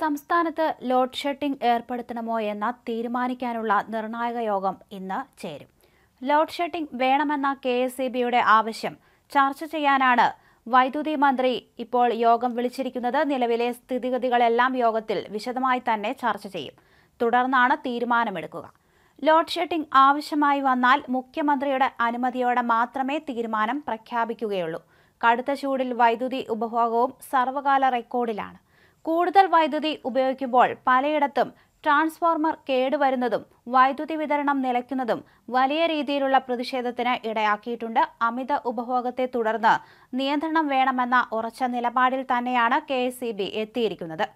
സംസ്ഥാനത്ത് load shedding ഏർപ്പെടുത്തണമോ എന്ന തീരുമാനിക്കാനുള്ള നിർണായക യോഗം ഇന്ന് ചേരും ലോഡ് ഷെഡിംഗ് വേണമെന്ന കെ എസ് ഇ ബിയുടെ ആവശ്യം ചർച്ച ചെയ്യാനാണ് വൈദ്യുതി മന്ത്രി ഇപ്പോൾ യോഗം വിളിച്ചിരിക്കുന്നത് നിലവിലെ സ്ഥിതിഗതികളെല്ലാം യോഗത്തിൽ വിശദമായി തന്നെ ചർച്ച ചെയ്യും തുടർന്നാണ് തീരുമാനമെടുക്കുക ലോഡ് ഷെഡിംഗ് ആവശ്യമായി വന്നാൽ മുഖ്യമന്ത്രിയുടെ അനുമതിയോടെ മാത്രമേ തീരുമാനം പ്രഖ്യാപിക്കുകയുള്ളൂ കടുത്ത ചൂടിൽ വൈദ്യുതി ഉപഭോഗവും സർവകാല റെക്കോർഡിലാണ് കൂടുതൽ വൈദ്യുതി ഉപയോഗിക്കുമ്പോൾ പലയിടത്തും ട്രാൻസ്ഫോർമർ കേടുവരുന്നതും വൈദ്യുതി വിതരണം നിലയ്ക്കുന്നതും വലിയ രീതിയിലുള്ള പ്രതിഷേധത്തിന് ഇടയാക്കിയിട്ടുണ്ട് അമിത ഉപഭോഗത്തെ തുടർന്ന് നിയന്ത്രണം വേണമെന്ന ഉറച്ച നിലപാടിൽ തന്നെയാണ് കെ എത്തിയിരിക്കുന്നത്